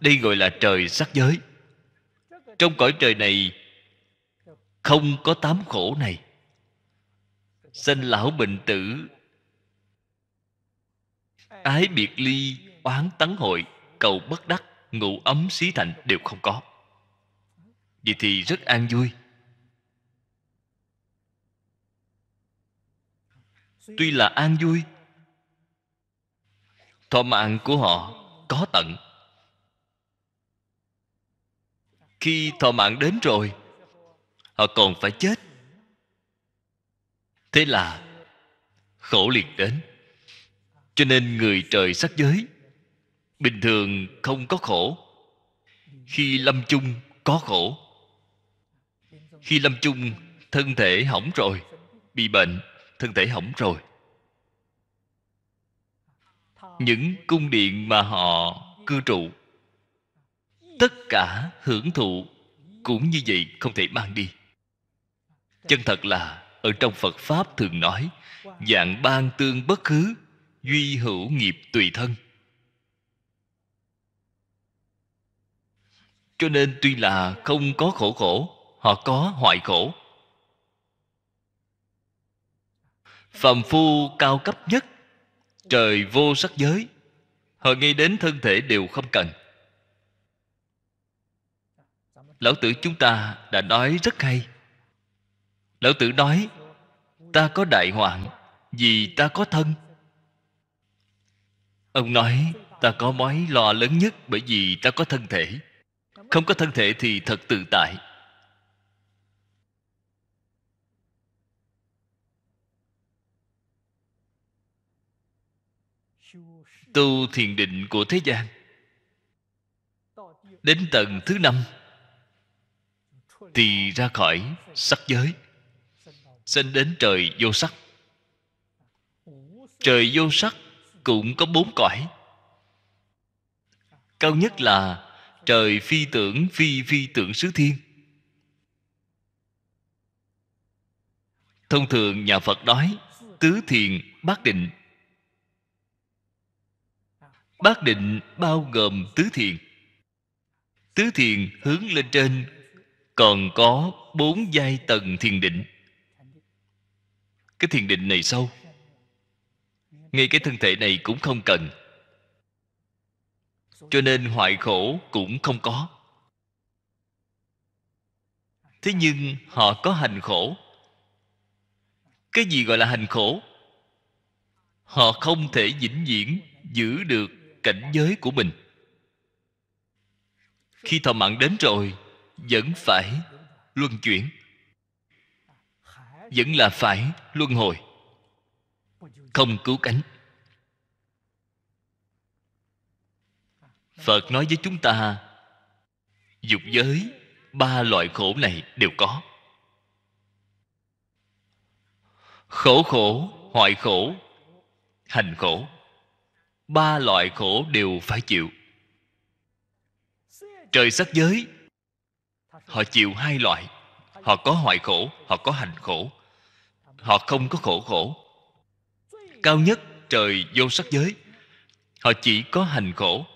đây gọi là trời sắc giới trong cõi trời này không có tám khổ này sinh lão bệnh tử ái biệt ly oán tấn hội cầu bất đắc ngủ ấm xí thành đều không có vì thì rất an vui tuy là an vui thọ mạng của họ có tận khi thọ mạng đến rồi họ còn phải chết thế là khổ liệt đến cho nên người trời sắc giới bình thường không có khổ khi lâm chung có khổ khi lâm chung thân thể hỏng rồi bị bệnh thân thể hỏng rồi những cung điện mà họ cư trụ tất cả hưởng thụ cũng như vậy không thể mang đi chân thật là ở trong phật pháp thường nói dạng ban tương bất cứ duy hữu nghiệp tùy thân cho nên tuy là không có khổ khổ họ có hoại khổ phàm phu cao cấp nhất trời vô sắc giới họ ngay đến thân thể đều không cần lão tử chúng ta đã nói rất hay lão tử nói ta có đại hoạn vì ta có thân ông nói ta có mối lo lớn nhất bởi vì ta có thân thể không có thân thể thì thật tự tại tu thiền định của thế gian đến tầng thứ năm thì ra khỏi sắc giới sinh đến trời vô sắc trời vô sắc cũng có bốn cõi cao nhất là trời phi tưởng phi phi tưởng xứ thiên thông thường nhà phật nói tứ thiền bát định bát định bao gồm tứ thiền tứ thiền hướng lên trên còn có bốn giai tầng thiền định cái thiền định này sâu ngay cái thân thể này cũng không cần cho nên hoại khổ cũng không có thế nhưng họ có hành khổ cái gì gọi là hành khổ họ không thể vĩnh viễn giữ được cảnh giới của mình khi thọ mạng đến rồi vẫn phải luân chuyển vẫn là phải luân hồi không cứu cánh phật nói với chúng ta dục giới ba loại khổ này đều có khổ khổ hoại khổ hành khổ ba loại khổ đều phải chịu trời sắc giới họ chịu hai loại họ có hoại khổ họ có hành khổ họ không có khổ khổ cao nhất trời vô sắc giới họ chỉ có hành khổ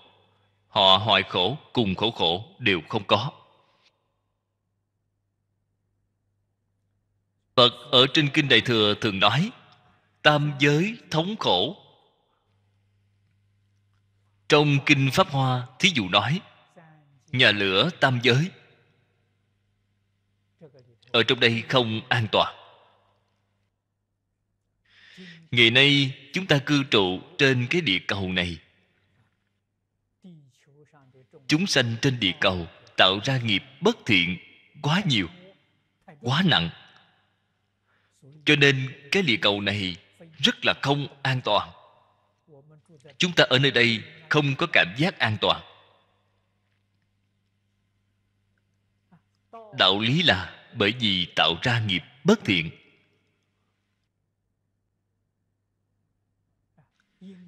họ hoại khổ cùng khổ khổ đều không có phật ở trên kinh đại thừa thường nói tam giới thống khổ trong kinh pháp hoa thí dụ nói nhà lửa tam giới ở trong đây không an toàn ngày nay chúng ta cư trụ trên cái địa cầu này chúng sanh trên địa cầu tạo ra nghiệp bất thiện quá nhiều quá nặng cho nên cái địa cầu này rất là không an toàn chúng ta ở nơi đây không có cảm giác an toàn đạo lý là bởi vì tạo ra nghiệp bất thiện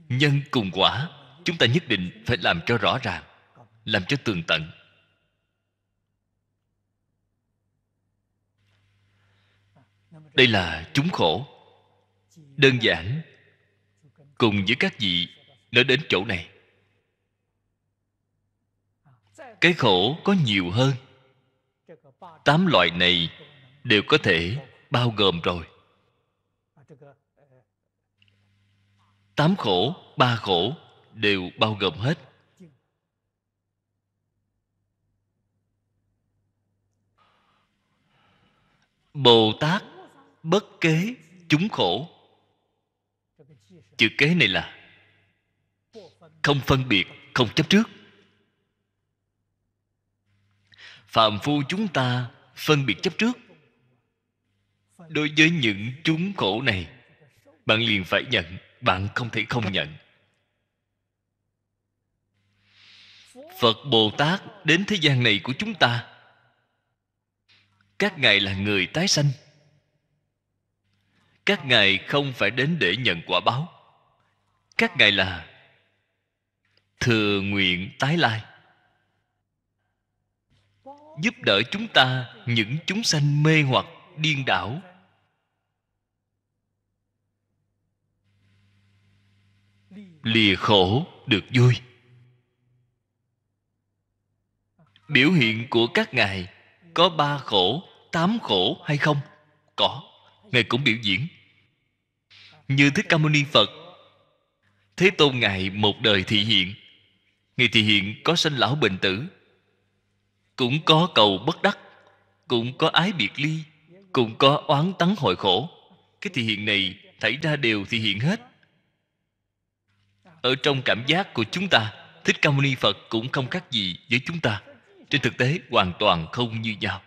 nhân cùng quả chúng ta nhất định phải làm cho rõ ràng làm cho tường tận đây là chúng khổ đơn giản cùng với các vị nói đến chỗ này cái khổ có nhiều hơn tám loại này đều có thể bao gồm rồi tám khổ ba khổ đều bao gồm hết bồ tát bất kế chúng khổ chữ kế này là không phân biệt không chấp trước phàm phu chúng ta phân biệt chấp trước đối với những chúng khổ này bạn liền phải nhận bạn không thể không nhận phật bồ tát đến thế gian này của chúng ta các ngài là người tái sanh các ngài không phải đến để nhận quả báo các ngài là thừa nguyện tái lai giúp đỡ chúng ta những chúng sanh mê hoặc điên đảo lìa khổ được vui biểu hiện của các ngài có ba khổ tám khổ hay không có ngài cũng biểu diễn như thích ca mâu ni phật thế tôn ngài một đời thị hiện ngài thị hiện có sanh lão bệnh tử cũng có cầu bất đắc cũng có ái biệt ly cũng có oán tắng hồi khổ cái thị hiện này thảy ra đều thị hiện hết ở trong cảm giác của chúng ta thích ca mâu ni phật cũng không khác gì với chúng ta trên thực tế hoàn toàn không như nhau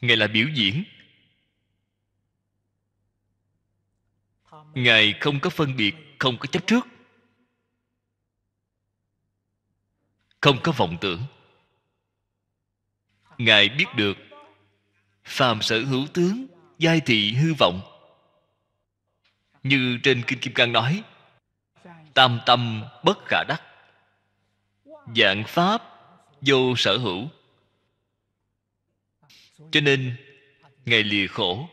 ngài là biểu diễn ngài không có phân biệt không có chấp trước không có vọng tưởng ngài biết được phàm sở hữu tướng giai thị hư vọng như trên kinh kim cang nói tam tâm bất khả đắc dạng pháp vô sở hữu cho nên ngài lìa khổ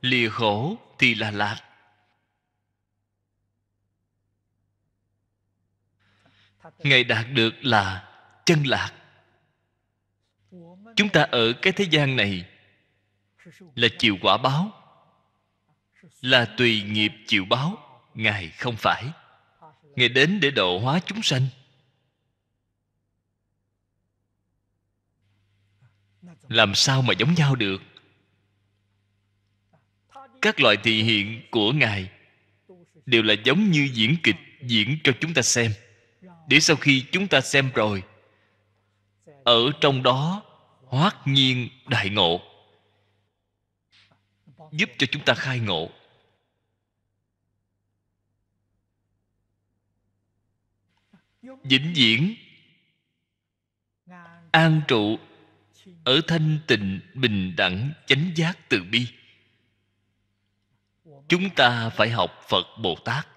lìa khổ thì là lạc ngài đạt được là chân lạc chúng ta ở cái thế gian này là chịu quả báo là tùy nghiệp chịu báo ngài không phải ngài đến để độ hóa chúng sanh làm sao mà giống nhau được các loại thị hiện của ngài đều là giống như diễn kịch diễn cho chúng ta xem để sau khi chúng ta xem rồi ở trong đó hoát nhiên đại ngộ giúp cho chúng ta khai ngộ vĩnh viễn an trụ ở thanh tịnh bình đẳng chánh giác từ bi chúng ta phải học phật bồ tát